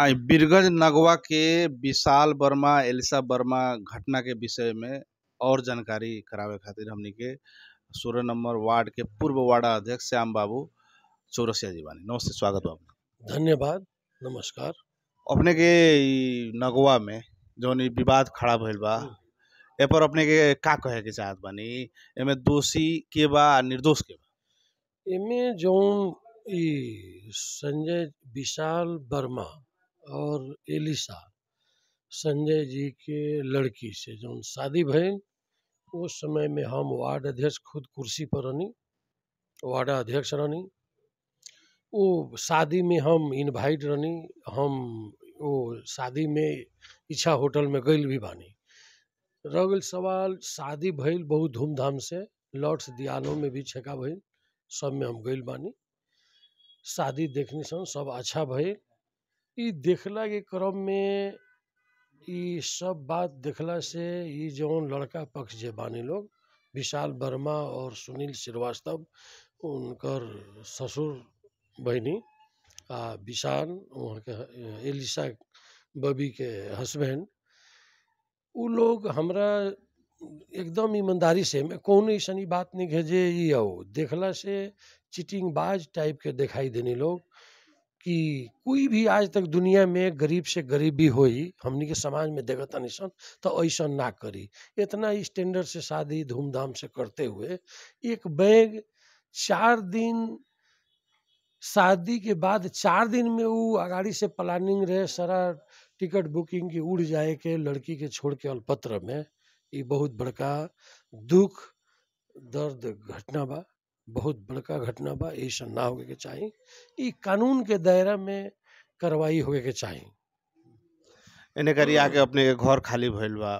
आई वीरगंज नगवा के विशाल वर्मा एलिसा वर्मा घटना के विषय में और जानकारी करावे खातिर हमने के सोलह नंबर वार्ड के पूर्व वार्ड अध्यक्ष श्याम बाबू चौरसिया जी बानी नमस्ते स्वागत बाबू धन्यवाद नमस्कार अपने के नगवा में जौन विवाद खड़ा भेल बा हम्म। ए पर अपने के का कहे के चाहत बानी एमे दोषी के बा निर्दोष के बा एमे जौन संजय विशाल वर्मा और एलिसा संजय जी के लड़की से जो शादी भइल उस समय में हम वार्ड अध्यक्ष खुद कुर्सी पर रहनी वार्ड अध्यक्ष रहनी वो शादी में हम इनवाइट रहनी हम वो शादी में इच्छा होटल में गई भी बानी रह गई सवाल शादी भइल बहुत धूमधाम से लॉर्ड्स दियालों में भी छेका भइल सब में हम गई बानी शादी देखने सन सब अच्छा भइल ई देखला के क्रम में ये सब बात देखला से ये जौन लड़का पक्ष जे बानी लोग विशाल वर्मा और सुनील श्रीवास्तव उनकर ससुर बहनी आ विशाल वहाँ के एलिशा बबी के हस्बैंड उ लोग हमरा एकदम ईमानदारी से मैं कौन ऐसा बात नहीं है ये आओ देखला से चिटिंगबाज टाइप के दिखाई देने लोग कि कोई भी आज तक दुनिया में गरीब से गरीब भी होई हमने के समाज में देखत निसन तो ऐसा ना करी इतना स्टैंडर्ड से शादी धूमधाम से करते हुए एक बैग चार दिन शादी के बाद चार दिन में वो अगाड़ी से प्लानिंग रहे सारा टिकट बुकिंग की उड़ जाए के लड़की के छोड़ के अलपत्र में ये बहुत बड़का दुख दर्द घटना बा बहुत बड़का घटना बा ऐसा ना होके के चाहे ई कानून के दायरा में कार्रवाई होके के चाहे इन्हें करी हाँ। आके अपने के घर खाली भैल बा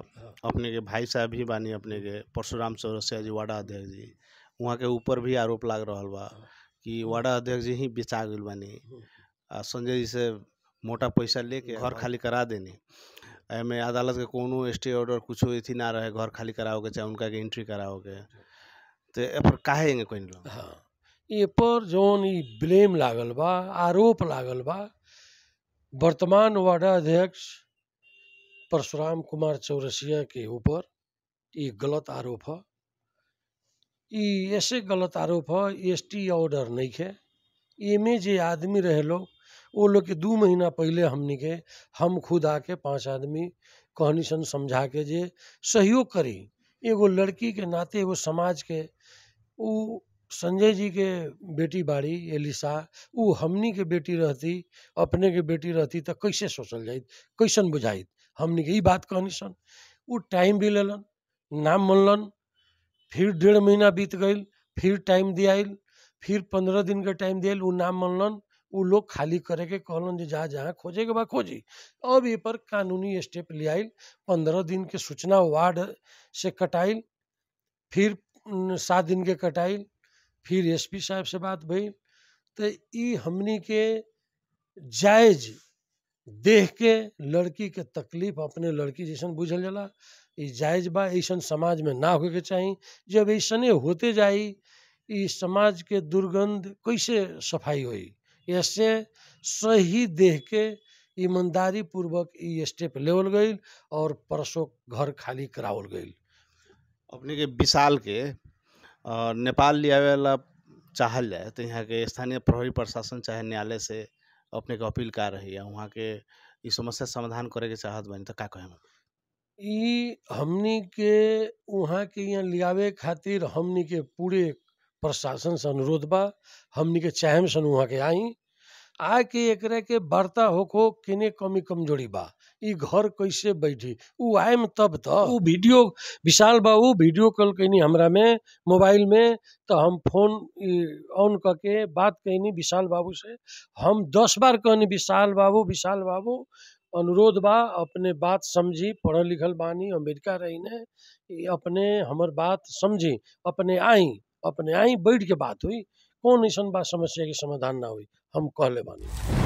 अपने के भाई साहब भी बानी अपने के परशुराम चौरसिया जी वाडा अध्यक्ष जी वहाँ के ऊपर भी आरोप लग रहा बा कि वाडा अध्यक्ष जी ही बिछा गई बानी आ संजय जी से मोटा पैसा लेके घर खाली करा देनी में अदालत के कोनो स्टे ऑर्डर कुछ अथी ना रहे घर खाली कराओगे चाहे उनका के एंट्री कराओगे तो एपर काहे इंगे कइन लो हाँ ये पर जौन ई ब्लेम लागल बा आरोप लागल बा वर्तमान वाडा अध्यक्ष परशुराम कुमार चौरसिया के ऊपर ये गलत आरोप है ये ऐसे गलत आरोप है एस टी ऑर्डर नहीं है एमे जे आदमी रहे लोग वो लोग के दू महीना पहले हमने के हम खुद आके पांच आदमी कहनी सन समझा के जे सहयोग करी एगो लड़की के नाते एगो समाज के उ संजय जी के बेटी बाड़ी एलिसा उ हमनी के बेटी रहती अपने के बेटी रहती तो कैसे सोचल जाइत कैसन बुझाई हमनी के ई बात कहनी सन उ टाइम भी लेलन नाम मनलन फिर डेढ़ महीना बीत गई फिर टाइम दियाइल फिर पंद्रह दिन के टाइम दियाइल उ नाम मनलन उ लोग खाली करे के कहलन जे जहाँ जहाँ खोजे के बा खोजी अब ए पर कानूनी स्टेप ले आइल पंद्रह दिन के सूचना वार्ड से कटाइल फिर सात दिन के कटाइल फिर एसपी साहब से बात भेल तो ई हमनी के जायज देह के लड़की के तकलीफ अपने लड़की जैसा बुझल जला जायज बा समाज में ना के चाहिए जब ऐसने होते जाई समाज के दुर्गंध कैसे सफाई होई ऐसे सही देह के ईमानदारी पूर्वक ई स्टेप लेवल गई और परसों घर खाली करावल गई अपने के विशाल के नेपाल ले आवे वाला चाहल जाए तो यहाँ के स्थानीय प्रहरी प्रशासन चाहे न्यायालय से अपने के अपील का रही है वहाँ के इस समस्या समाधान करे के चाहत बनी तो क्या कहे ई हमनी के वहाँ के यहाँ लियावे खातिर हमनी के पूरे प्रशासन से अनुरोध बा हमनी के चाहे सन वहाँ के आई के एक के वार्ता होखो किने कमी कमजोरी बा ई घर कैसे बैठी उ में तब तो उ video Vishal babu video call कैनी हमरा में मोबाइल में तो हम फोन ऑन करके बात कैनी विशाल बाबू से हम दस बार कहनी विशाल बाबू विशाल बाबू अनुरोध बा अपने बात समझी पढ़ल लिखल बानी अमेरिका रही ने अपने हमर बात समझी अपने आई अपने आई बैठ के बात हुई कौन ऐसा बात समस्या के समाधान ना हुई हम कहले बानी